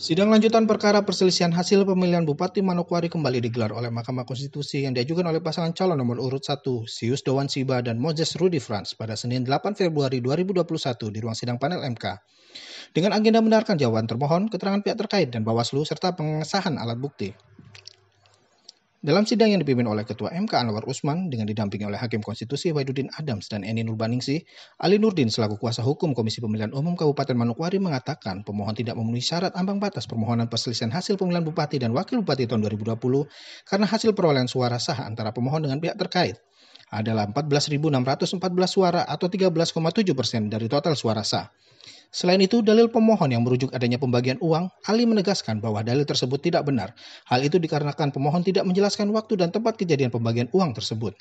Sidang lanjutan perkara perselisihan hasil pemilihan Bupati Manokwari kembali digelar oleh Mahkamah Konstitusi yang diajukan oleh pasangan calon nomor urut 1, Sius Doan Siba dan Moses Rudi Frans, pada Senin 8 Februari 2021 di ruang sidang panel MK. Dengan agenda mendengarkan jawaban termohon, keterangan pihak terkait dan Bawaslu serta pengesahan alat bukti. Dalam sidang yang dipimpin oleh Ketua MK Anwar Usman dengan didampingi oleh Hakim Konstitusi Waidudin Adams dan Eni Nurbaningsih, Ali Nurdin selaku kuasa hukum Komisi Pemilihan Umum Kabupaten Manokwari mengatakan pemohon tidak memenuhi syarat ambang batas permohonan perselisihan hasil pemilihan bupati dan wakil bupati tahun 2020 karena hasil perolehan suara sah antara pemohon dengan pihak terkait adalah 14.614 suara atau 13,7 persen dari total suara sah. Selain itu, dalil pemohon yang merujuk adanya pembagian uang, Ali menegaskan bahwa dalil tersebut tidak benar. Hal itu dikarenakan pemohon tidak menjelaskan waktu dan tempat kejadian pembagian uang tersebut.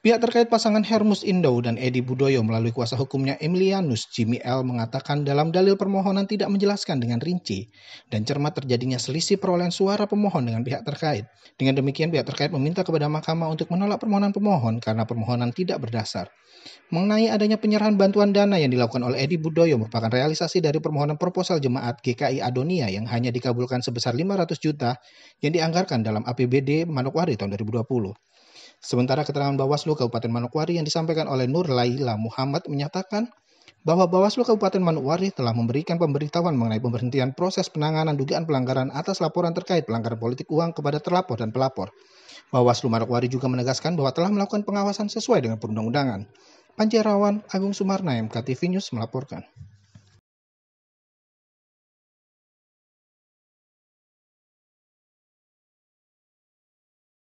Pihak terkait pasangan Hermus Indo dan Edi Budoyo melalui kuasa hukumnya Emilianus Jimmy L mengatakan dalam dalil permohonan tidak menjelaskan dengan rinci dan cermat terjadinya selisih perolehan suara pemohon dengan pihak terkait. Dengan demikian pihak terkait meminta kepada mahkamah untuk menolak permohonan pemohon karena permohonan tidak berdasar. Mengenai adanya penyerahan bantuan dana yang dilakukan oleh Edi Budoyo merupakan realisasi dari permohonan proposal jemaat GKI Adonia yang hanya dikabulkan sebesar 500 juta yang dianggarkan dalam APBD Manokwari tahun 2020. Sementara keterangan Bawaslu Kabupaten Manokwari yang disampaikan oleh Nur Laila Muhammad menyatakan bahwa Bawaslu Kabupaten Manokwari telah memberikan pemberitahuan mengenai pemberhentian proses penanganan dugaan pelanggaran atas laporan terkait pelanggaran politik uang kepada terlapor dan pelapor. Bawaslu Manokwari juga menegaskan bahwa telah melakukan pengawasan sesuai dengan perundang-undangan. Panjarawan Agung Sumarna, MKTV News melaporkan.